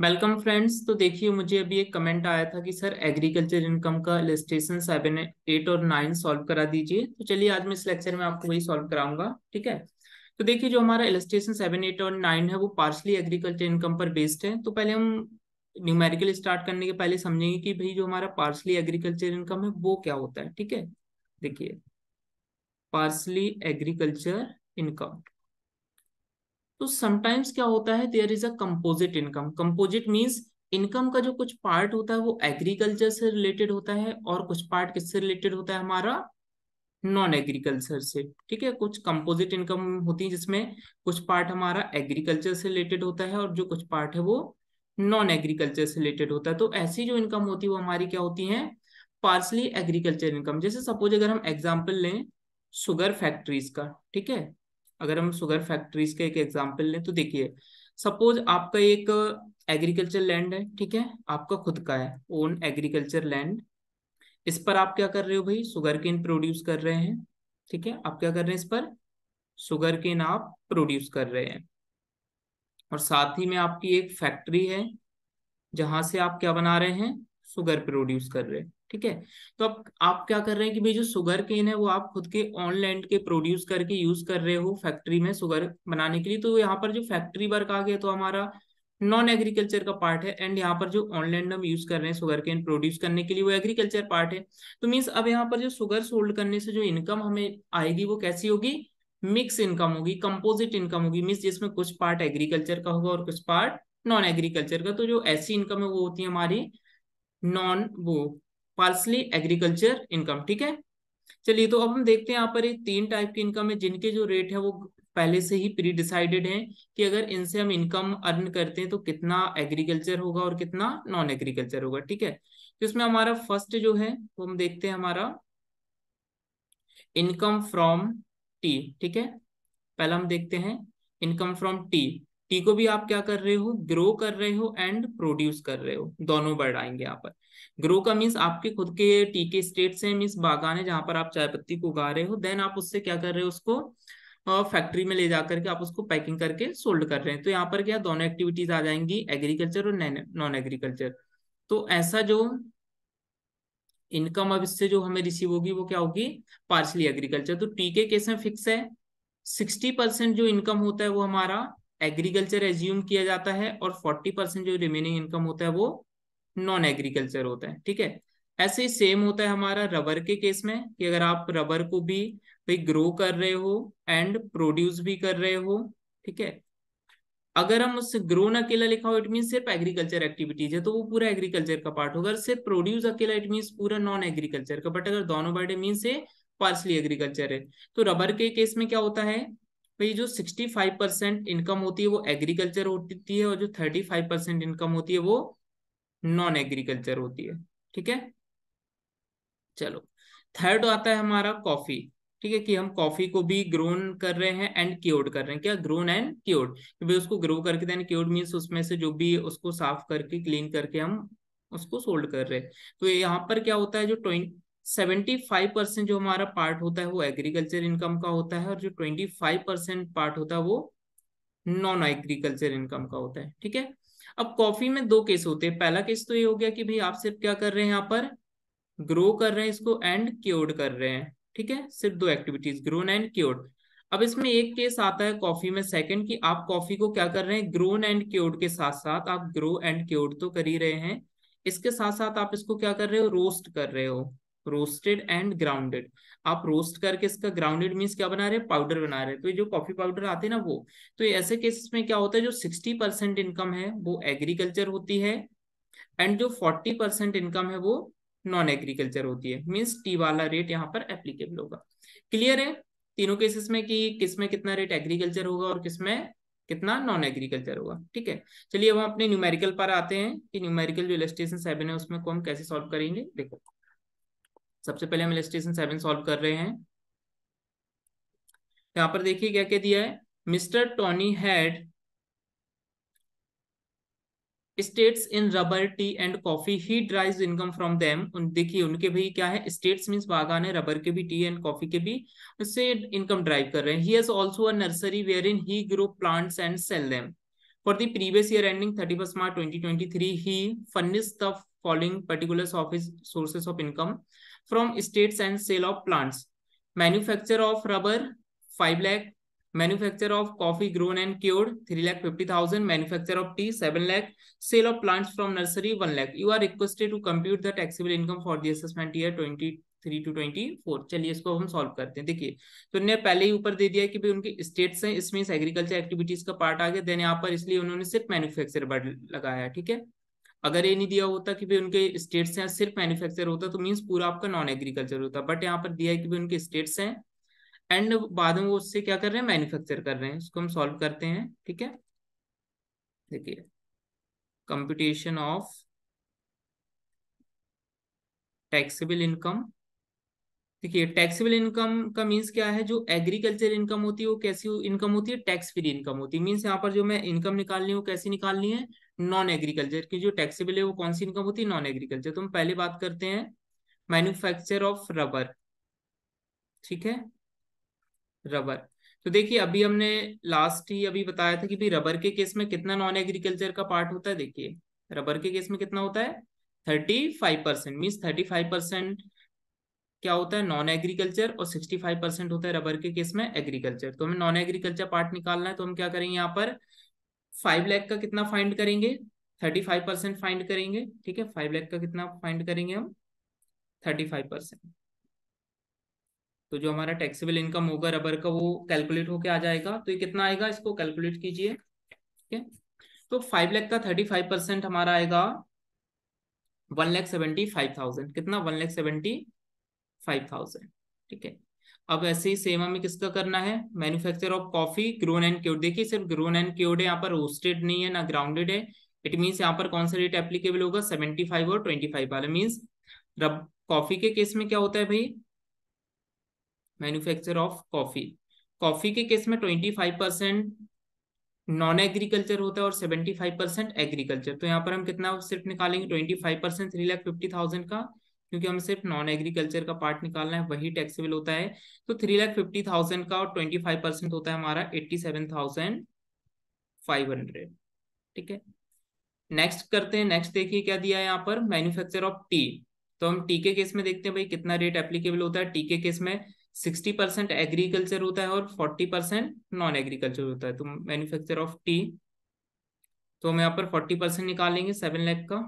Welcome friends तो देखिए मुझे अभी एक कमेंट आया था कि सर एग्रीकल्चर इनकम का लिस्टेशन सेवन एट और नाइन सॉल्व करा दीजिए तो चलिए आज मैं इस लेक्चर में आपको वही सॉल्व कराऊंगा ठीक है तो देखिए जो हमारा इलिस्ट्रेशन सेवन एट और नाइन है वो पार्शली एग्रीकल्चर इनकम पर बेस्ड है तो पहले हम न्यूमेरिकल स्टार्ट करने के पहले समझेंगे कि भाई जो हमारा पार्सली एग्रीकल्चर इनकम है वो क्या होता है ठीक है देखिए पार्सली एग्रीकल्चर इनकम तो समटाइम्स क्या होता है there is a composite income composite means income का जो कुछ पार्ट होता है वो एग्रीकल्चर से रिलेटेड होता है और कुछ पार्ट किससे रिलेटेड होता है हमारा नॉन एग्रीकल्चर से ठीक है कुछ कंपोजिट इनकम होती है जिसमें कुछ पार्ट हमारा एग्रीकल्चर से रिलेटेड होता है और जो कुछ पार्ट है वो नॉन एग्रीकल्चर से रिलेटेड होता है तो ऐसी जो इनकम होती है वो हमारी क्या होती है पार्सली एग्रीकल्चर इनकम जैसे सपोज अगर हम एग्जाम्पल लें शुगर फैक्ट्रीज का ठीक है अगर हम सुगर फैक्ट्रीज का एक एग्जाम्पल लें तो देखिए सपोज आपका एक एग्रीकल्चर लैंड है ठीक है आपका खुद का है ओन एग्रीकल्चर लैंड इस पर आप क्या कर रहे हो भाई सुगर केन प्रोड्यूस कर रहे हैं ठीक है आप क्या कर रहे हैं इस पर शुगर केन आप प्रोड्यूस कर रहे हैं और साथ ही में आपकी एक फैक्ट्री है जहां से आप क्या बना रहे हैं सुगर प्रोड्यूस कर रहे हैं ठीक है तो आप आप क्या कर रहे हैं कि भाई जो शुगर केन है वो आप खुद के ऑन लैंड के प्रोड्यूस करके यूज कर रहे हो फैक्ट्री में सुगर बनाने के लिए तो यहाँ पर जो फैक्ट्री वर्क आ गया तो हमारा नॉन एग्रीकल्चर का पार्ट है एंड यहाँ पर जो ऑनलाइन हम यूज कर रहे हैं सुगर केन प्रोड्यूस करने के लिए वो एग्रीकल्चर पार्ट है तो मीन्स अब यहाँ पर जो शुगर सोल्ड करने से जो इनकम हमें आएगी वो कैसी होगी मिक्स इनकम होगी कंपोजिट इनकम होगी मीन्स जिसमें कुछ पार्ट एग्रीकल्चर का होगा और कुछ पार्ट नॉन एग्रीकल्चर का तो जो ऐसी इनकम है वो होती है हमारी नॉन वो पार्सली एग्रीकल्चर इनकम ठीक है चलिए तो अब हम देखते हैं यहाँ पर तीन टाइप की इनकम है जिनके जो रेट है वो पहले से ही प्री डिसाइडेड है कि अगर इनसे हम इनकम अर्न करते हैं तो कितना एग्रीकल्चर होगा और कितना नॉन एग्रीकल्चर होगा ठीक है तो इसमें हमारा फर्स्ट जो है वो हम देखते हैं हमारा इनकम फ्रॉम टी ठीक है पहला हम देखते हैं इनकम फ्रॉम टी टी को भी आप क्या कर रहे हो ग्रो कर रहे हो एंड प्रोड्यूस कर रहे हो दोनों बर्ड आएंगे यहाँ पर ग्रो का मीन्स आपके खुद के टीके स्टेट से मीन्स बागान है जहां पर आप चाय पत्ती को उगा रहे हो देन आप उससे क्या कर रहे हो उसको फैक्ट्री में ले जाकर के आप उसको पैकिंग करके सोल्ड कर रहे हैं तो यहाँ पर क्या दोनों एक्टिविटीज आ जाएंगी एग्रीकल्चर और नॉन एग्रीकल्चर तो ऐसा जो इनकम अब इससे जो हमें रिसीव होगी वो क्या होगी पार्सली एग्रीकल्चर तो टीके केस में फिक्स है सिक्सटी परसेंट जो इनकम होता है वो हमारा एग्रीकल्चर एज्यूम किया जाता है और फोर्टी परसेंट जो रिमेनिंग इनकम होता है वो नॉन एग्रीकल्चर होता है ठीक है ऐसे ही सेम होता है हमारा रबर के केस में कि अगर आप रबर को भी भाई ग्रो कर रहे हो एंड प्रोड्यूस भी कर रहे हो ठीक है अगर हम उससे ग्रो न अकेला लिखा हो इट मीन सिर्फ एग्रीकल्चर एक्टिविटीज है तो वो पूरा एग्रीकल्चर का पार्ट होगा सिर्फ प्रोड्यूस अकेला इट मीन पूरा नॉन एग्रीकल्चर का बट अगर दोनों बर्डे मीन से पार्सली एग्रीकल्चर है तो रबर के केस में क्या होता है भाई जो 65 परसेंट इनकम होती है वो एग्रीकल्चर होती है और जो 35 परसेंट इनकम होती है वो नॉन एग्रीकल्चर होती है ठीक है चलो थर्ड आता है हमारा कॉफी ठीक है कि हम कॉफी को भी ग्रोन कर रहे हैं एंड क्योर्ड कर रहे हैं क्या ग्रोन एंड क्योर्ड क्योंकि उसको ग्रो करके देन क्योर्ड मीन्स उसमें से जो भी उसको साफ करके क्लीन करके हम उसको सोल्ड कर रहे हैं तो यहाँ पर क्या होता है जो ट्वेंट सेवेंटी फाइव परसेंट जो हमारा पार्ट होता है वो एग्रीकल्चर इनकम का होता है और जो ट्वेंटी फाइव परसेंट पार्ट होता है वो नॉन एग्रीकल्चर इनकम का होता है ठीक है अब कॉफी में दो केस होते हैं पहला केस तो ये हो गया कि भाई आप सिर्फ क्या कर रहे हैं यहाँ पर ग्रो कर रहे हैं इसको एंड क्योर्ड कर रहे हैं ठीक है सिर्फ दो एक्टिविटीज ग्रोन एंड क्योर्ड अब इसमें एक केस आता है कॉफी में सेकंड कि आप कॉफी को क्या कर रहे हैं ग्रोन एंड क्योर्ड के साथ साथ आप ग्रो एंड क्योर्ड तो कर ही रहे हैं इसके साथ साथ आप इसको क्या कर रहे हो रोस्ट कर रहे हो रोस्टेड एंड ग्राउंडेड आप रोस्ट करके इसका ग्राउंडेड मीन्स क्या बना रहे हैं पाउडर बना रहे हैं तो ये जो कॉफी पाउडर आते हैं ना वो तो ऐसे केसेस में क्या होता है जो सिक्सटी परसेंट इनकम है वो एग्रीकल्चर होती है एंड जो फोर्टी परसेंट इनकम है वो नॉन एग्रीकल्चर होती है मीन्स टी वाला रेट यहाँ पर एप्लीकेबल होगा क्लियर है तीनों केसेस में कि किसमें कितना रेट एग्रीकल्चर होगा और किसमें कितना नॉन एग्रीकल्चर होगा ठीक है चलिए अब हम अपने न्यूमेरिकल पर आते हैं कि न्यूमेरिकल जो इलेस्ट्रेशन सेवन है उसमें को हम कैसे सॉल्व करेंगे देखो सबसे पहले हम इलेस्ट्रेशन सेवन सॉल्व कर रहे हैं यहां पर देखिए क्या क्या दिया है mister Tony had estates in rubber tea and coffee he derives income from them देखिए उनके भी क्या है स्टेट्स मीन्स बागान है रबर के भी टी एंड कॉफी के भी उससे इनकम ड्राइव कर रहे हैं he has also a nursery wherein he grow plant and sell them For the previous year ending thirty March 2023, he furnished the following particulars of his sources of income. from states and sale of plants. Manufacture of rubber, 5 lakh. Manufacture of coffee grown and cured, 3 lakh 50,000. Manufacture of tea, 7 lakh. Sale of plants from nursery, 1 lakh. You are requested to compute the taxable income for the assessment year 20 three to twenty four चलिए इसको हम solve करते हैं देखिए तो उन्होंने पहले ही ऊपर दे दिया कि भाई उनके स्टेट्स हैं इसमें एग्रीकल्चर एक्टिविटीज का पार्ट आ गया देन यहाँ पर इसलिए उन्होंने सिर्फ मैन्युफैक्चर वर्ड लगाया ठीक है अगर ये नहीं दिया होता कि भाई उनके स्टेट्स हैं सिर्फ मैन्युफैक्चर होता तो मीन्स पूरा आपका नॉन एग्रीकल्चर होता बट यहाँ पर दिया है कि भाई उनके स्टेट्स हैं एंड बाद में वो उससे क्या कर रहे हैं मैन्युफैक्चर कर रहे हैं उसको हम सॉल्व करते हैं ठीक है देखिए कंप्यूटेशन ऑफ टैक्सेबल इनकम देखिए टैक्सेबल इनकम का मींस क्या है जो एग्रीकल्चर इनकम होती है वो कैसी इनकम होती है टैक्स फ्री इनकम होती है मींस यहाँ पर जो मैं इनकम निकालनी है वो कैसी निकालनी है नॉन एग्रीकल्चर की जो टैक्सेबल है वो कौन सी इनकम होती है नॉन एग्रीकल्चर तो हम पहले बात करते हैं मैन्युफैक्चर ऑफ रबर ठीक है रबर तो देखिए अभी हमने लास्ट ही अभी बताया था कि भाई रबर के केस में कितना नॉन एग्रीकल्चर का पार्ट होता है देखिए रबर के केस में कितना होता है thirty five percent means thirty five percent क्या होता है नॉन एग्रीकल्चर और सिक्सटी फाइव परसेंट होता है रबर के केस में एग्रीकल्चर तो हमें नॉन एग्रीकल्चर पार्ट निकालना है तो हम क्या करेंगे यहाँ पर फाइव लैख का कितना फाइंड करेंगे थर्टी फाइव परसेंट फाइंड करेंगे ठीक है फाइव लैख का कितना फाइंड करेंगे हम थर्टी फाइव परसेंट तो जो हमारा टैक्सेबल इनकम होगा रबर का वो कैलकुलेट होके आ जाएगा तो ये कितना आएगा इसको कैलकुलेट कीजिए ठीक है तो फाइव लैख का थर्टी फाइव परसेंट हमारा आएगा one lakh seventy five thousand कितना one lakh seventy five thousand ठीक है अब ऐसे ही सेवा में किसका करना है manufacture of coffee grown and cure देखिए सिर्फ ग्रोन एंड क्योर्ड है यहाँ पर रोस्टेड नहीं है ना ग्राउंडेड है इट मीन्स यहाँ पर कौन सा रेट एप्लीकेबल होगा सेवेंटी फाइव और ट्वेंटी फाइव वाला मीन्स रब कॉफी के केस में क्या होता है भाई मैन्युफैक्चर ऑफ कॉफी कॉफी के केस में twenty five percent non agriculture होता है और सेवेंटी फाइव परसेंट एग्रीकल्चर तो यहाँ पर हम कितना सिर्फ निकालेंगे twenty five percent three lakh fifty thousand का क्योंकि हमें सिर्फ नॉन एग्रीकल्चर का पार्ट निकालना है वही टैक्सेबल होता है तो थ्री लाख फिफ्टी थाउजेंड का और ट्वेंटी फाइव परसेंट होता है हमारा eighty seven thousand five hundred ठीक है नेक्स्ट करते हैं नेक्स्ट देखिए क्या दिया है यहाँ पर मैन्युफैक्चर ऑफ टी तो हम टी के केस में देखते हैं भाई कितना रेट एप्लीकेबल होता है टी के केस में सिक्सटी परसेंट एग्रीकल्चर होता है और फोर्टी परसेंट नॉन एग्रीकल्चर होता है तो मैन्युफैक्चर ऑफ टी तो हम यहाँ पर फोर्टी परसेंट निकालेंगे सेवन लैख का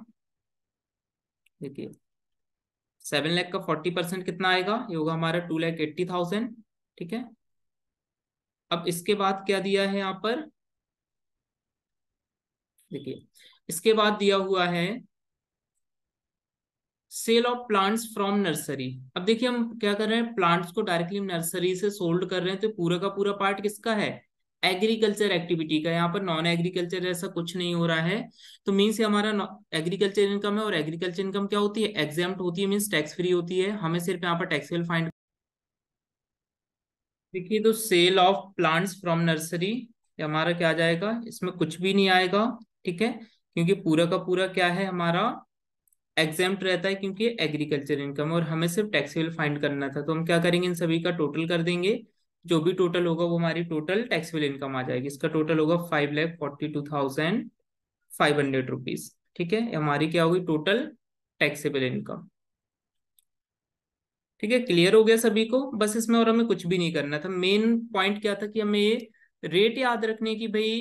देखिए सेवन लैख का फोर्टी परसेंट कितना आएगा ये होगा हमारा टू लैख एट्टी थाउजेंड ठीक है अब इसके बाद क्या दिया है यहाँ पर देखिए इसके बाद दिया हुआ है sale of plants from nursery अब देखिए हम क्या कर रहे हैं प्लांट्स को डायरेक्टली नर्सरी से सोल्ड कर रहे हैं तो पूरा का पूरा पार्ट किसका है एग्रीकल्चर एक्टिविटी का यहाँ पर नॉन एग्रीकल्चर ऐसा कुछ नहीं हो रहा है तो मीन्स हमारा एग्रीकल्चर इनकम है और एग्रीकल्चर इनकम क्या होती है एग्जाम होती है मीन्स टैक्स फ्री होती है हमें सिर्फ यहाँ पर टैक्सेबल फाइंड देखिए तो sale of plants from nursery हमारा क्या आ जाएगा इसमें कुछ भी नहीं आएगा ठीक है क्योंकि पूरा का पूरा क्या है हमारा एग्जाम रहता है क्योंकि एग्रीकल्चर इनकम और हमें सिर्फ टैक्स फाइंड करना था तो हम क्या करेंगे इन सभी का टोटल कर देंगे जो भी टोटल होगा वो हमारी टोटल टैक्सेबल इनकम आ जाएगी इसका टोटल होगा five lakh forty two thousand five hundred rupees ठीक है हमारी क्या होगी टोटल टैक्सेबल इनकम ठीक है क्लियर हो गया सभी को बस इसमें और हमें कुछ भी नहीं करना था मेन पॉइंट क्या था कि हमें ये रेट याद रखने की भाई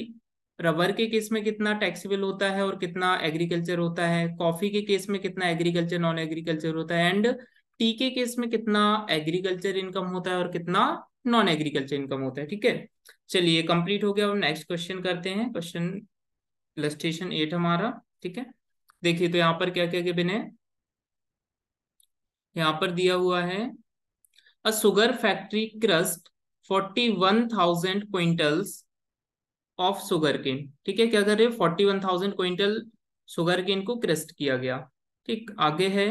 रबर के केस में कितना टैक्सीबल होता है और कितना एग्रीकल्चर होता है कॉफी के केस में कितना एग्रीकल्चर नॉन एग्रीकल्चर होता है एंड टी के केस में कितना एग्रीकल्चर इनकम होता है और कितना नॉन एग्रीकल्चर इनकम होता है ठीक है चलिए कंप्लीट हो गया अब नेक्स्ट क्वेश्चन करते हैं क्वेश्चन लस्टेशन एट हमारा ठीक है देखिए तो यहाँ पर क्या क्या गिवन है यहाँ पर दिया हुआ है a sugar factory crushed forty one thousand quintals of sugar cane ठीक है क्या कर रहे हैं forty one thousand quintal sugar cane को क्रस्ट किया गया ठीक आगे है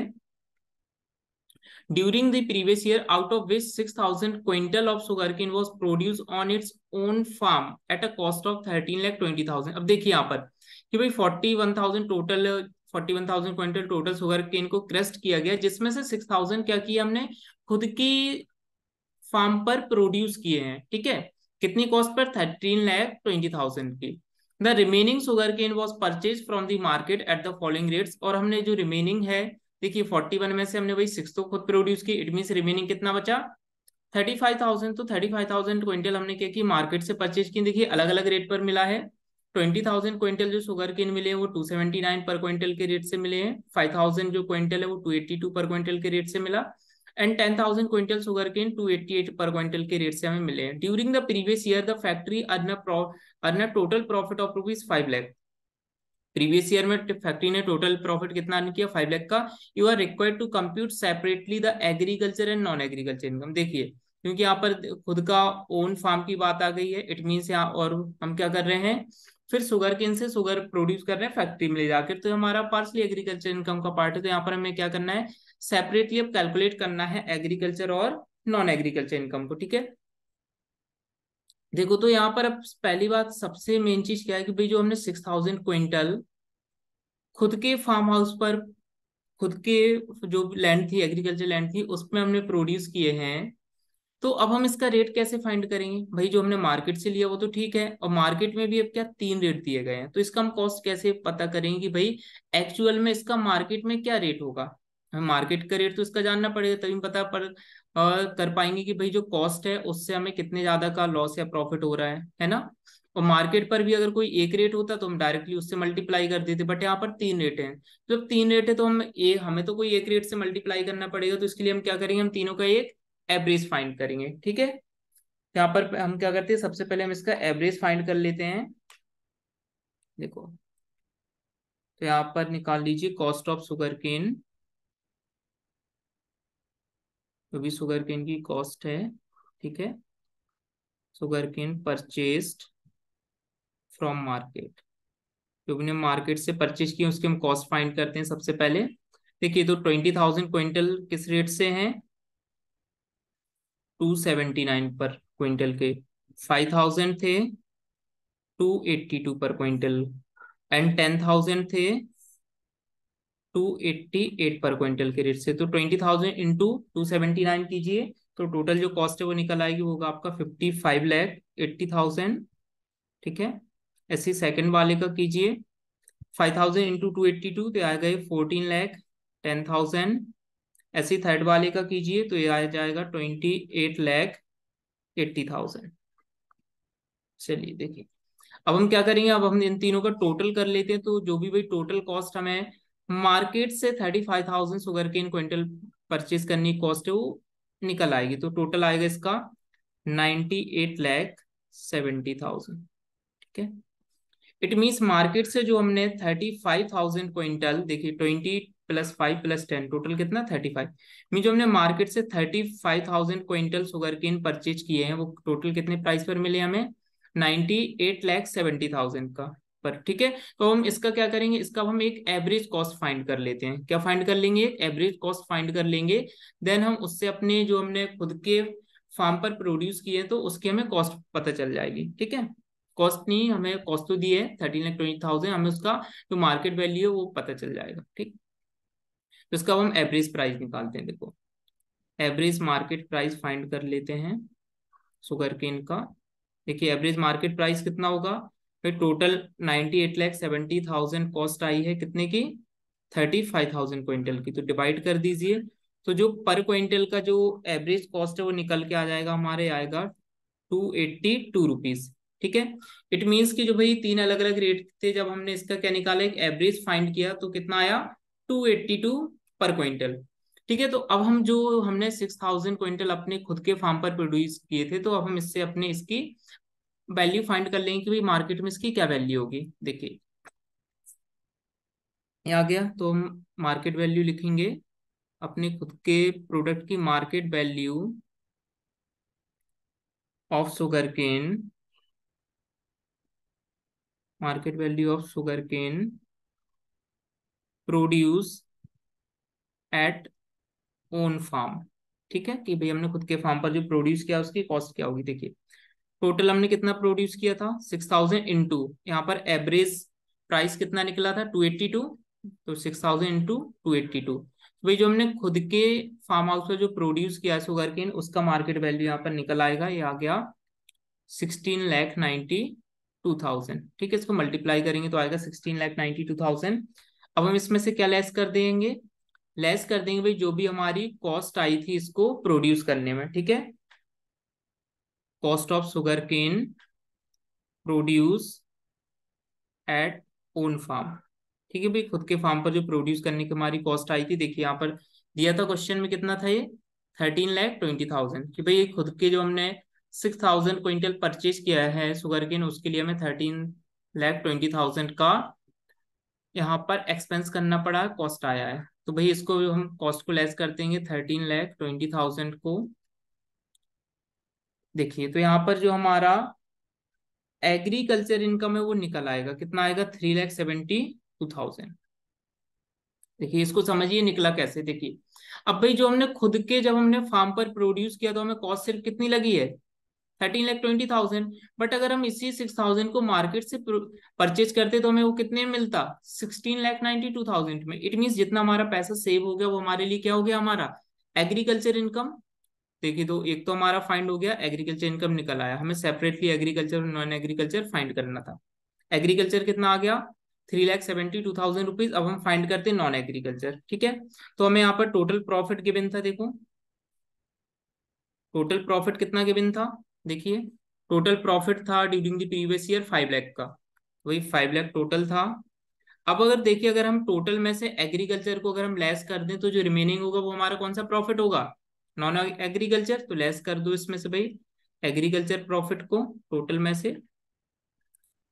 during during the previous year, out of which 6,000 quintal of was produce on its own farm at a cost of thirteen lakh twenty thousand अब देखिए यहाँ पर कि भाई forty one thousand total forty one thousand quintal total sugar cane को crushed किया गया जिसमें से सिक्स थाउजेंड क्या किया हमने खुद की फार्म पर प्रोड्यूस किए हैं ठीक है कितनी कॉस्ट पर थर्टीन लैख ट्वेंटी थाउजेंड की the remaining sugar cane was purchase from the market at the following rates और हमने जो रिमेनिंग है देखिए फोर्टी वन में से हमने भाई सिक्स तो खुद प्रोड्यूस की इट मीन रिमेनिंग कितना बचा थर्टी फाइव थाउजेंड तो थर्टी फाइव थाउजेंड क्विंटल हमने क्या की मार्केट से परचेज की देखिए अलग अलग रेट पर मिला है ट्वेंटी थाउजेंड क्विंटल जो शुगर केन मिले हैं वो two seventy nine per quintal के रेट से मिले हैं फाइव थाउजेंड जो क्विंटल है वो two eighty two per quintal के रेट से मिला and ten thousand quintal sugar cane two eighty eight per quintal के रेट से हमें मिले हैं during the previous year the factory earn earn total profit of rupees five lakh previous year में factory ने टोटल प्रॉफिट कितना अर्न किया five lakh का you are required to compute separately the agriculture and non agriculture income देखिए क्योंकि यहाँ पर खुद का ओन फार्म की बात आ गई है इट मीन्स यहाँ और हम क्या कर रहे हैं फिर सुगर केन से सुगर प्रोड्यूस कर रहे हैं फैक्ट्री में ले जाकर तो हमारा पार्सली एग्रीकल्चर इनकम का पार्ट है तो यहाँ पर हमें क्या करना है सेपरेटली अब कैलकुलेट करना है एग्रीकल्चर और नॉन एग्रीकल्चर इनकम को ठीक है देखो तो यहाँ पर अब पहली बात सबसे मेन चीज क्या है कि भाई जो हमने सिक्स थाउजेंड क्विंटल खुद के फार्म हाउस पर खुद के जो लैंड थी एग्रीकल्चर लैंड थी उसमें हमने प्रोड्यूस किए हैं तो अब हम इसका रेट कैसे फाइंड करेंगे भाई जो हमने मार्केट से लिया वो तो ठीक है और मार्केट में भी अब क्या तीन रेट दिए गए हैं तो इसका हम कॉस्ट कैसे पता करेंगे कि भाई एक्चुअल में इसका मार्केट में क्या रेट होगा मार्केट का रेट तो इसका जानना पड़ेगा तभी पता पर आ, कर पाएंगे कि भाई जो कॉस्ट है उससे हमें कितने ज्यादा का लॉस या प्रॉफिट हो रहा है है ना और मार्केट पर भी अगर कोई एक रेट होता तो हम डायरेक्टली उससे मल्टीप्लाई कर देते बट यहाँ पर तीन रेट हैं तो जब तीन रेट है तो हम ए हमें तो कोई एक रेट से मल्टीप्लाई करना पड़ेगा तो इसके लिए हम क्या करेंगे हम तीनों का एक एवरेज फाइंड करेंगे ठीक है यहाँ पर हम क्या करते हैं सबसे पहले हम इसका एवरेज फाइंड कर लेते हैं देखो तो यहाँ पर निकाल लीजिए कॉस्ट ऑफ सुगर केन जो भी सुगर केन की कॉस्ट है ठीक है sugar cane purchased from market जो भी मार्केट से परचेज किए उसके हम कॉस्ट फाइंड करते हैं सबसे पहले देखिए तो ट्वेंटी थाउजेंड क्विंटल किस रेट से है two seventy nine per quintal के फाइव थाउजेंड थे two eighty two per quintal and ten thousand थे 288 पर क्विंटल के रेट से तो 20,000 इनटू 279 कीजिए तो टोटल जो कॉस्ट है वो निकल आएगी वो होगा आपका 55 लाख 80,000 ठीक है ऐसे सेकंड वाले का कीजिए 5,000 इंटू टू एट्टी टू तो आ गए 14 लाख 10,000 ऐसे थर्ड वाले का कीजिए तो ये आ जाएगा 28 लाख 80,000 चलिए देखिए अब हम क्या करेंगे अब हम इन तीनों का टोटल कर लेते हैं तो जो भी भाई टोटल कॉस्ट हमें मार्केट से thirty five thousand sugar cane quintal purchase करने की कॉस्ट है वो निकल आएगी तो टोटल आएगा इसका ninety eight lakh seventy thousand ठीक है इट मीन्स मार्केट से जो हमने थर्टी फाइव थाउजेंड क्विंटल देखिए twenty plus five plus ten total कितना थर्टी फाइव मीन जो हमने मार्केट से thirty five thousand quintal sugar cane purchase किए हैं वो टोटल कितने प्राइस पर मिले हमें ninety eight lakh seventy thousand का पर ठीक है तो हम इसका क्या करेंगे इसका हम एक एवरेज कॉस्ट फाइंड कर लेते हैं क्या फाइंड कर लेंगे एवरेज कॉस्ट फाइंड कर लेंगे देन हम उससे अपने जो हमने खुद के फार्म पर प्रोड्यूस किए तो उसकी हमें कॉस्ट पता चल जाएगी ठीक है कॉस्ट नहीं हमें कॉस्ट तो दी है थर्टी लाख ट्वेंटी थाउजेंड हमें उसका जो मार्केट वैल्यू है वो पता चल जाएगा ठीक तो इसका हम एवरेज प्राइस निकालते हैं देखो एवरेज मार्केट प्राइस फाइंड कर लेते हैं सुगर केन का देखिए एवरेज मार्केट प्राइस कितना होगा फिर total ninety eight lakh seventy thousand cost आई है कितने की थर्टी फाइव थाउजेंड क्विंटल की तो डिवाइड कर दीजिए तो जो पर क्विंटल का जो एवरेज कॉस्ट है वो निकल के आ जाएगा हमारे आएगा टू एट्टी टू रुपीज ठीक है इट मीन्स कि जो भाई तीन अलग अलग रेट थे जब हमने इसका क्या निकाला एक एवरेज फाइंड किया तो कितना आया two eighty two per quintal ठीक है तो अब हम जो हमने सिक्स थाउजेंड क्विंटल अपने खुद के फार्म पर प्रोड्यूस किए थे तो अब हम इससे अपने इसकी वैल्यू फाइंड कर लेंगे कि भाई मार्केट में इसकी क्या वैल्यू होगी देखिए आ गया तो हम मार्केट वैल्यू लिखेंगे अपने खुद के प्रोडक्ट की market value of sugar cane market value of sugar cane produce at own farm ठीक है कि भाई हमने खुद के फार्म पर जो प्रोड्यूस किया उसकी कॉस्ट क्या होगी देखिए टोटल हमने कितना प्रोड्यूस किया था सिक्स थाउजेंड इंटू यहाँ पर एवरेज प्राइस कितना निकला था टू एट्टी टू तो six thousand into two eighty two भाई जो हमने खुद के फार्म हाउस पर जो प्रोड्यूस किया शुगर केन उसका मार्केट वैल्यू यहाँ पर निकल आएगा ये आ गया sixteen lakh ninety two thousand ठीक है इसको मल्टीप्लाई करेंगे तो आएगा sixteen lakh ninety two thousand अब हम इसमें से क्या लेस कर देंगे लेस कर देंगे भाई जो भी हमारी कॉस्ट आई थी इसको प्रोड्यूस करने में ठीक है cost of sugarcane produce at own farm ठीक है भाई खुद के फार्म पर जो प्रोड्यूस करने की हमारी कॉस्ट आई थी देखिए यहाँ पर दिया था क्वेश्चन में कितना था ये थर्टीन लैख ट्वेंटी थाउजेंड कि भाई ये खुद के जो हमने सिक्स थाउजेंड क्विंटल परचेज किया है सुगर केन उसके लिए हमें थर्टीन लैख ट्वेंटी थाउजेंड का यहाँ पर एक्सपेंस करना पड़ा कॉस्ट आया है तो भाई इसको हम कॉस्ट को लेस कर देंगे थर्टीन लैख ट्वेंटी थाउजेंड को देखिए तो यहाँ पर जो हमारा एग्रीकल्चर इनकम है वो निकल आएगा कितना आएगा three lakh seventy two thousand देखिए इसको समझिए निकला कैसे देखिए अब भाई जो हमने खुद के जब हमने फार्म पर प्रोड्यूस किया तो हमें कॉस्ट सिर्फ कितनी लगी है thirteen lakh twenty thousand but अगर हम इसी सिक्स थाउजेंड को मार्केट से परचेज करते तो हमें वो कितने मिलता sixteen lakh ninety two thousand में इट मीन जितना हमारा पैसा सेव हो गया वो हमारे लिए क्या हो गया हमारा एग्रीकल्चर इनकम देखिए तो एक तो हमारा फाइंड हो गया एग्रीकल्चर इनकम निकल आया हमें सेपरेटली एग्रीकल्चर और नॉन एग्रीकल्चर फाइंड करना था एग्रीकल्चर कितना आ गया three lakh seventy two thousand rupees अब हम फाइंड करते हैं नॉन एग्रीकल्चर ठीक है तो हमें यहाँ पर टोटल प्रॉफिट गिवन था देखो टोटल प्रॉफिट कितना गिवन था देखिए टोटल प्रॉफिट था during the previous year five lakh का वही फाइव लैख टोटल था अब अगर देखिए अगर हम टोटल में से एग्रीकल्चर को अगर हम लेस कर दें तो जो रिमेनिंग होगा वो हमारा कौन सा प्रॉफिट होगा नॉन एग्रीकल्चर तो लेस कर दो इसमें से भाई एग्रीकल्चर प्रॉफिट को टोटल में से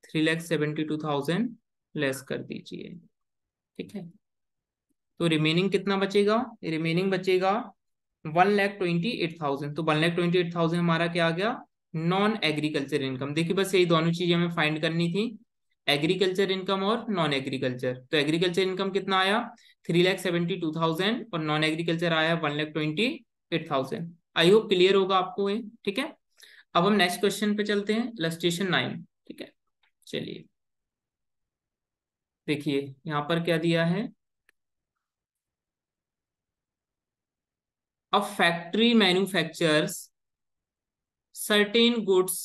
three lakh seventy two thousand less कर दीजिए ठीक है तो रिमेनिंग कितना बचेगा रिमेनिंग बचेगा one lakh twenty eight thousand तो one lakh twenty eight thousand हमारा क्या आ गया नॉन एग्रीकल्चर इनकम देखिए बस यही दोनों चीजें हमें फाइंड करनी थी एग्रीकल्चर इनकम और नॉन एग्रीकल्चर तो एग्रीकल्चर इनकम कितना आया three lakh seventy two thousand और नॉन एग्रीकल्चर आया one lakh twenty eight thousand I hope clear होगा आपको ये ठीक है अब हम नेक्स्ट क्वेश्चन पे चलते हैं इलस्ट्रेशन नाइन ठीक है चलिए देखिए यहां पर क्या दिया है a factory manufacturers certain goods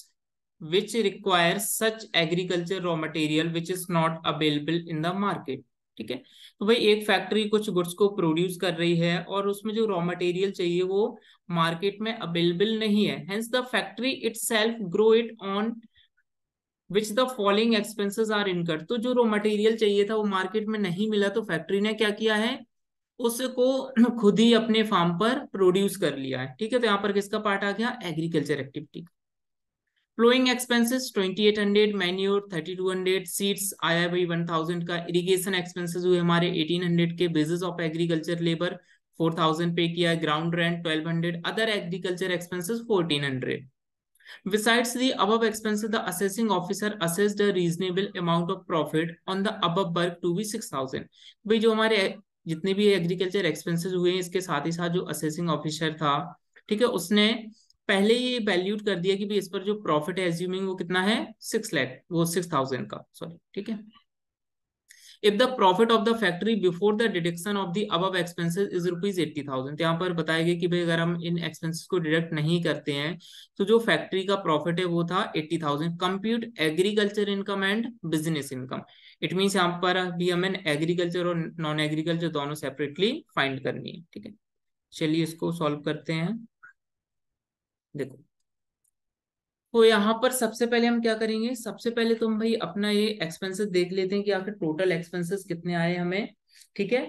which require such agriculture raw material which is not available in the market ठीक है तो भाई एक फैक्ट्री कुछ गुड्स को प्रोड्यूस कर रही है और उसमें जो रॉ मटेरियल चाहिए वो मार्केट में अवेलेबल नहीं है hence the factory itself grow it on which the following expenses are incurred तो जो रॉ मटेरियल चाहिए था वो मार्केट में नहीं मिला तो फैक्ट्री ने क्या किया है उसको खुद ही अपने फार्म पर प्रोड्यूस कर लिया है ठीक है तो यहाँ पर किसका पार्ट आ गया agriculture activity following expenses 2800 manure 3200 seeds आया भाई 1000 का इरिगेशन एक्सपेंसेस हुए हमारे 1800 के basis of agriculture labour 4000 pay किया ground rent 1200 other agriculture expenses 1400 Besides the above expenses, the assessing officer assessed a reasonable amount of profit on the above work to be six thousand. भाई जो हमारे जितने भी agriculture expenses हुए हैं इसके साथ ही साथ जो assessing officer था ठीक है उसने पहले ही वैल्यूट कर दिया कि भी इस पर जो प्रॉफिट है एज्यूमिंग वो कितना है सिक्स लैख वो सिक्स थाउजेंड का सॉरी ठीक है if the profit of the factory before the deduction of the above expenses is rupees eighty thousand यहाँ पर बताया गया कि भाई अगर हम इन एक्सपेंसिस को डिडक्ट नहीं करते हैं तो जो फैक्ट्री का प्रॉफिट है वो था eighty thousand compute agriculture income and business income it means यहाँ पर भी हमें एग्रीकल्चर और नॉन एग्रीकल्चर दोनों सेपरेटली फाइंड करनी है ठीक है चलिए इसको सॉल्व करते हैं देखो तो यहाँ पर सबसे पहले हम क्या करेंगे सबसे पहले तुम भाई अपना ये एक्सपेंसेस देख लेते हैं कि आखिर टोटल एक्सपेंसेस कितने आए हमें ठीक है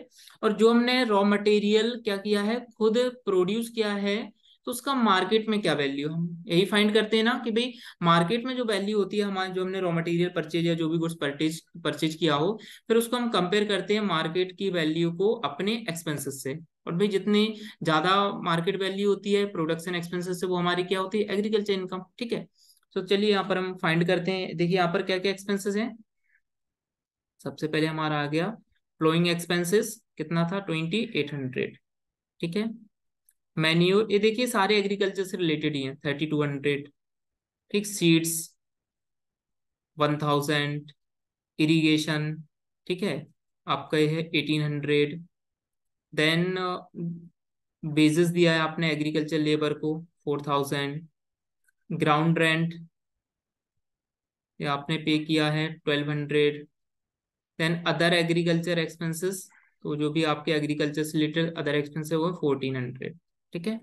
और जो हमने रॉ मटेरियल क्या किया है खुद प्रोड्यूस किया है तो उसका मार्केट में क्या वैल्यू हम यही फाइंड करते हैं ना कि भाई मार्केट में जो वैल्यू होती है हमारे जो हमने रॉ मटेरियल परचेज या जो भी गुड्स परचेज परचेज किया हो फिर उसको हम कंपेयर करते हैं मार्केट की वैल्यू को अपने एक्सपेंसेस से और भाई जितनी ज्यादा मार्केट वैल्यू होती है प्रोडक्शन एक्सपेंसेस से वो हमारी क्या होती है एग्रीकल्चर इनकम ठीक है तो चलिए यहाँ पर हम फाइंड करते हैं देखिए यहाँ पर क्या क्या एक्सपेंसेस है सबसे पहले हमारा आ गया फ्लोइंग एक्सपेंसेस कितना था ट्वेंटी एट हंड्रेड ठीक है मैन्यूर ये देखिए सारे एग्रीकल्चर से रिलेटेड ही हैं थर्टी टू हंड्रेड ठीक सीड्स वन थाउजेंड इरीगेशन ठीक है आपका ये है एटीन हंड्रेड देन बेसिस दिया है आपने एग्रीकल्चर लेबर को फोर थाउजेंड ग्राउंड रेंट ये आपने पे किया है twelve hundred then other agriculture expenses तो जो भी आपके एग्रीकल्चर से रिलेटेड अदर एक्सपेंस है वो फोर्टीन हंड्रेड ठीक है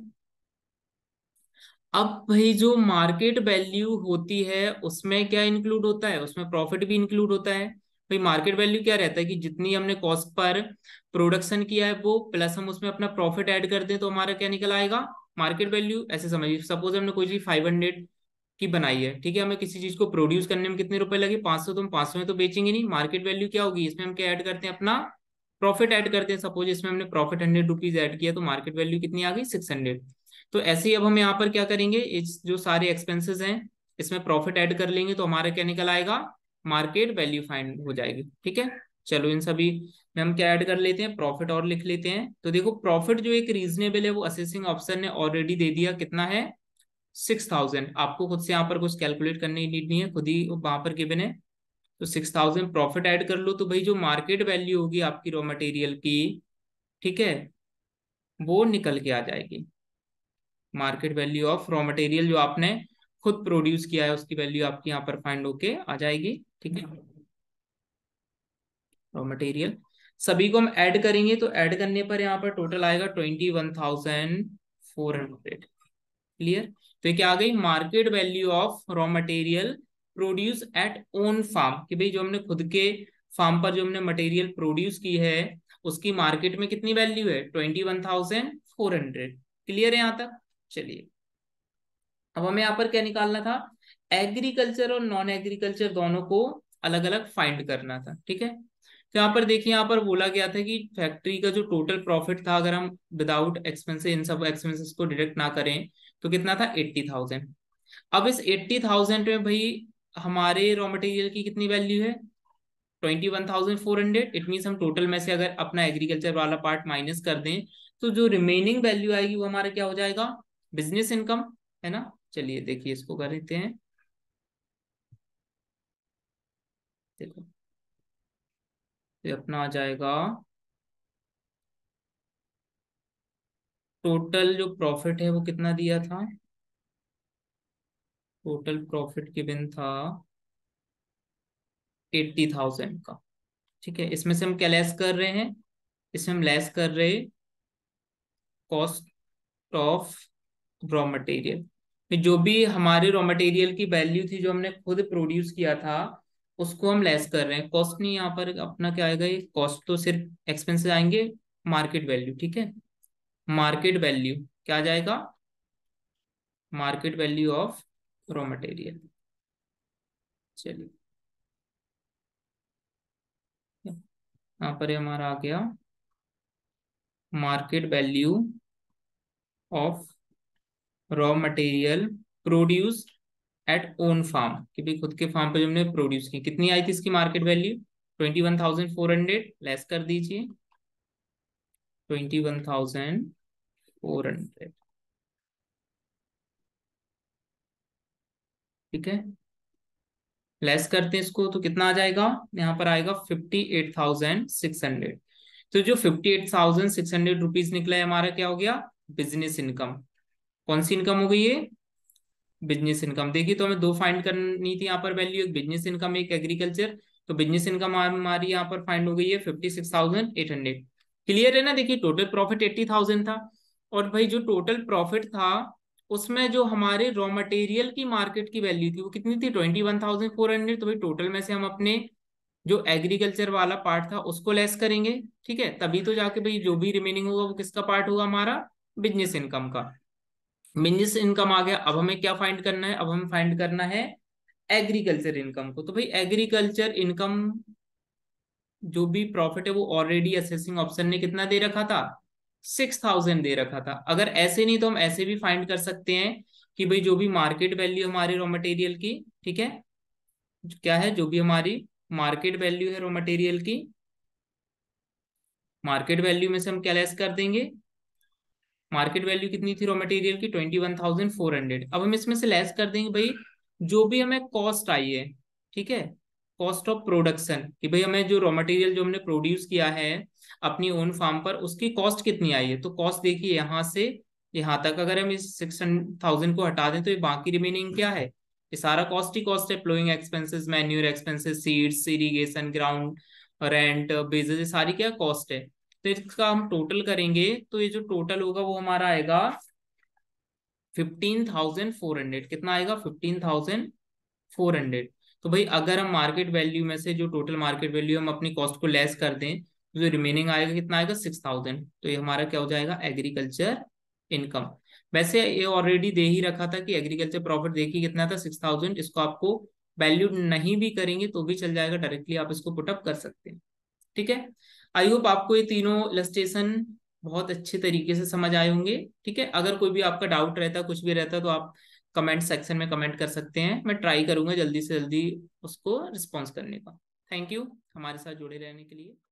अब भाई जो मार्केट वैल्यू होती है उसमें क्या इंक्लूड होता है उसमें प्रॉफिट भी इंक्लूड होता है भाई मार्केट वैल्यू क्या रहता है कि जितनी हमने कॉस्ट पर प्रोडक्शन किया है वो प्लस हम उसमें अपना प्रॉफिट ऐड कर दें तो हमारा क्या निकल आएगा मार्केट वैल्यू ऐसे समझिए सपोज हमने कोई चीज फाइव हंड्रेड की बनाई है ठीक है हमें किसी चीज को प्रोड्यूस करने में कितने रुपए लगे पांच सौ तो हम पांच सौ में तो बेचेंगे नहीं मार्केट वैल्यू क्या होगी इसमें हम क्या ऐड करते हैं अपना प्रॉफिट ऐड करते हैं सपोज इसमें हमने प्रॉफिट हंड्रेड रुपीज ऐड किया तो मार्केट वैल्यू कितनी आ गई सिक्स हंड्रेड तो ऐसे ही अब हम यहाँ पर क्या करेंगे इस जो सारे एक्सपेंसेस हैं इसमें प्रॉफिट ऐड कर लेंगे तो हमारा क्या निकल आएगा मार्केट वैल्यू फाइंड हो जाएगी ठीक है चलो इन सभी में हम क्या ऐड कर लेते हैं प्रॉफिट और लिख लेते हैं तो देखो प्रॉफिट जो एक रीजनेबल है वो असेसिंग ऑप्शन ने ऑलरेडी दे दिया कितना है सिक्स थाउजेंड आपको खुद से यहाँ पर कुछ कैलकुलेट करने की नीड नहीं है खुद ही वहां पर गिवन है तो सिक्स थाउजेंड प्रॉफिट ऐड कर लो तो भाई जो मार्केट वैल्यू होगी आपकी रॉ मटेरियल की ठीक है वो निकल के आ जाएगी market value of raw material जो आपने खुद प्रोड्यूस किया है उसकी वैल्यू आपकी यहाँ पर फाइंड होके आ जाएगी ठीक है रॉ मटेरियल सभी को हम ऐड करेंगे तो ऐड करने पर यहाँ पर टोटल आएगा twenty one thousand four hundred clear तो क्या आ गई market value of raw material produce at own farm कि भाई जो हमने खुद के फार्म पर जो हमने मटेरियल प्रोड्यूस की है उसकी मार्केट में कितनी वैल्यू है twenty one thousand four hundred clear है यहाँ तक चलिए अब हमें यहाँ पर क्या निकालना था एग्रीकल्चर और नॉन एग्रीकल्चर दोनों को अलग अलग फाइंड करना था ठीक है तो यहाँ पर देखिए यहाँ पर बोला गया था कि फैक्ट्री का जो टोटल प्रॉफिट था अगर हम विदाउट एक्सपेंसेस इन सब एक्सपेंसेस को डिडक्ट ना करें तो कितना था एट्टी थाउजेंड अब इस एट्टी थाउजेंड में भाई हमारे रॉ मटेरियल की कितनी वैल्यू है twenty one thousand four hundred it means हम टोटल में से अगर अपना एग्रीकल्चर वाला पार्ट माइनस कर दें तो जो रिमेनिंग वैल्यू आएगी वो हमारा क्या हो जाएगा बिजनेस इनकम है ना चलिए देखिए इसको कर देते हैं देखो ये अपना आ जाएगा टोटल जो प्रॉफिट है वो कितना दिया था टोटल प्रॉफिट गिवन था एट्टी थाउजेंड का ठीक है इसमें से हम क्या लेस कर रहे हैं इसमें हम लेस कर रहे कॉस्ट ऑफ रॉ मटेरियल जो भी हमारे रॉ मटेरियल की वैल्यू थी जो हमने खुद प्रोड्यूस किया था उसको हम लेस कर रहे हैं कॉस्ट नहीं यहाँ पर अपना क्या आएगा ये कॉस्ट तो सिर्फ एक्सपेंसेस आएंगे मार्केट वैल्यू ठीक है मार्केट वैल्यू क्या जाएगा market value of raw material चलिए यहाँ पर हमारा आ गया market value of raw material produced at own farm कि भाई खुद के फार्म पे हमने प्रोड्यूस की कितनी आई थी इसकी market value twenty one thousand four hundred less कर दीजिए twenty one thousand four hundred ठीक है लेस करते हैं इसको तो कितना आ जाएगा यहाँ पर आएगा fifty eight thousand six hundred तो जो fifty eight thousand six hundred rupees निकला है हमारा क्या हो गया बिजनेस इनकम कौन सी इनकम हो गई ये बिजनेस इनकम देखिए तो हमें दो फाइंड करनी थी यहाँ पर वैल्यू एक बिजनेस इनकम एक एग्रीकल्चर तो बिजनेस इनकम हमारी यहाँ पर फाइंड हो गई है fifty six thousand eight hundred clear है ना देखिए टोटल प्रॉफिट एट्टी थाउजेंड था और भाई जो टोटल प्रॉफिट था उसमें जो हमारे रॉ मटेरियल की मार्केट की वैल्यू थी वो कितनी थी twenty one thousand four hundred तो भाई टोटल में से हम अपने जो एग्रीकल्चर वाला पार्ट था उसको लेस करेंगे ठीक है तभी तो जाके भाई जो भी रिमेनिंग होगा वो किसका पार्ट होगा हमारा बिजनेस इनकम का बिजनेस इनकम आ गया अब हमें क्या फाइंड करना है अब हमें फाइंड करना है एग्रीकल्चर इनकम को तो भाई एग्रीकल्चर इनकम जो भी प्रॉफिट है वो ऑलरेडी असेसिंग ऑप्शन ने कितना दे रखा था सिक्स थाउजेंड दे रखा था अगर ऐसे नहीं तो हम ऐसे भी फाइंड कर सकते हैं कि भाई जो भी मार्केट वैल्यू हमारे रॉ मटेरियल की ठीक है क्या है जो भी हमारी मार्केट वैल्यू है रॉ मटेरियल की मार्केट वैल्यू में से हम क्या लेस कर देंगे मार्केट वैल्यू कितनी थी रॉ मटेरियल की twenty one thousand four hundred अब हम इसमें से लेस कर देंगे भाई जो भी हमें कॉस्ट आई है ठीक है कॉस्ट ऑफ प्रोडक्शन कि भाई हमें जो रॉ मटेरियल जो हमने प्रोड्यूस किया है अपनी ओन फार्म पर उसकी कॉस्ट कितनी आई है तो कॉस्ट देखिए यहाँ से यहाँ तक अगर हम इस सिक्स थाउजेंड को हटा दें तो ये बाकी रिमेनिंग क्या है ये सारा कॉस्ट ही कॉस्ट है ploughing expenses manure expenses seeds irrigation ground rent wages ये सारी क्या कॉस्ट है तो इसका हम टोटल करेंगे तो ये जो टोटल होगा वो हमारा आएगा फिफ्टीन थाउजेंड फोर हंड्रेड कितना आएगा फिफ्टीन थाउजेंड फोर हंड्रेड तो भाई अगर हम मार्केट वैल्यू में से जो टोटल मार्केट वैल्यू हम अपनी कॉस्ट को लेस कर दें जो रिमेनिंग आएगा कितना आएगा सिक्स थाउजेंड तो ये हमारा क्या हो जाएगा एग्रीकल्चर इनकम वैसे ये ऑलरेडी दे ही रखा था कि एग्रीकल्चर प्रॉफिट देखिए कितना था सिक्स थाउजेंड इसको आपको वैल्यू नहीं भी करेंगे तो भी चल जाएगा डायरेक्टली आप इसको पुटअप कर सकते हैं ठीक है आई होप आपको ये तीनों लस्टेशन बहुत अच्छे तरीके से समझ आए होंगे ठीक है अगर कोई भी आपका डाउट रहता कुछ भी रहता तो आप कमेंट सेक्शन में कमेंट कर सकते हैं मैं ट्राई करूंगा जल्दी से जल्दी उसको रिस्पॉन्स करने का थैंक यू हमारे साथ जुड़े रहने के लिए